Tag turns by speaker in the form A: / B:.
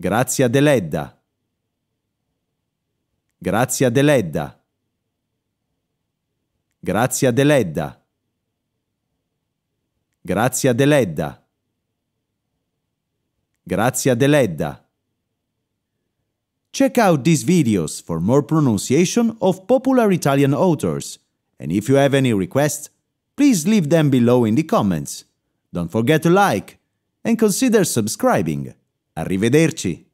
A: Grazia Deledda. Grazia Deledda. Grazia Deledda. Grazia Deledda. Grazia Deledda. Check out these videos for more pronunciation of popular Italian authors. And if you have any requests, please leave them below in the comments. Don't forget to like and consider subscribing.
B: Arrivederci!